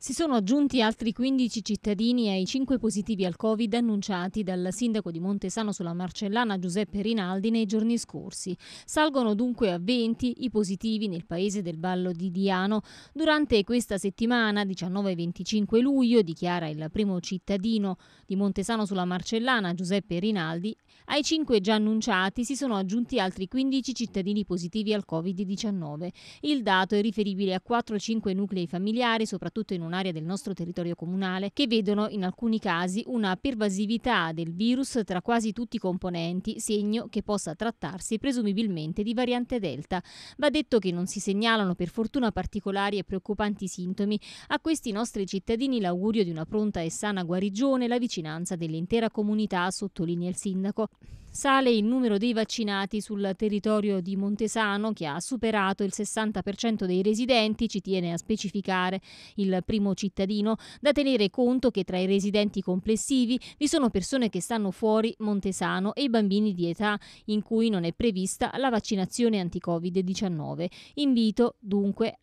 Si sono aggiunti altri 15 cittadini ai 5 positivi al Covid annunciati dal sindaco di Montesano sulla Marcellana Giuseppe Rinaldi nei giorni scorsi. Salgono dunque a 20 i positivi nel paese del Vallo di Diano. Durante questa settimana, 19 25 luglio, dichiara il primo cittadino di Montesano sulla Marcellana Giuseppe Rinaldi, ai 5 già annunciati si sono aggiunti altri 15 cittadini positivi al Covid-19. Il dato è riferibile a 4-5 nuclei familiari, soprattutto in una un'area del nostro territorio comunale che vedono in alcuni casi una pervasività del virus tra quasi tutti i componenti, segno che possa trattarsi presumibilmente di variante Delta. Va detto che non si segnalano per fortuna particolari e preoccupanti sintomi. A questi nostri cittadini l'augurio di una pronta e sana guarigione e la vicinanza dell'intera comunità, sottolinea il sindaco. Sale il numero dei vaccinati sul territorio di Montesano che ha superato il 60% dei residenti, ci tiene a specificare il primo cittadino, da tenere conto che tra i residenti complessivi vi sono persone che stanno fuori Montesano e i bambini di età in cui non è prevista la vaccinazione anti-Covid-19. Invito dunque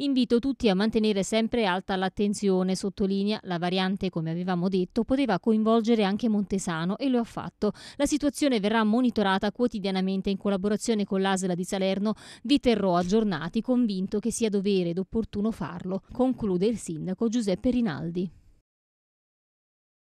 Invito tutti a mantenere sempre alta l'attenzione, sottolinea la variante, come avevamo detto, poteva coinvolgere anche Montesano e lo ha fatto. La situazione verrà monitorata quotidianamente in collaborazione con l'Asla di Salerno. Vi terrò aggiornati, convinto che sia dovere ed opportuno farlo, conclude il sindaco Giuseppe Rinaldi.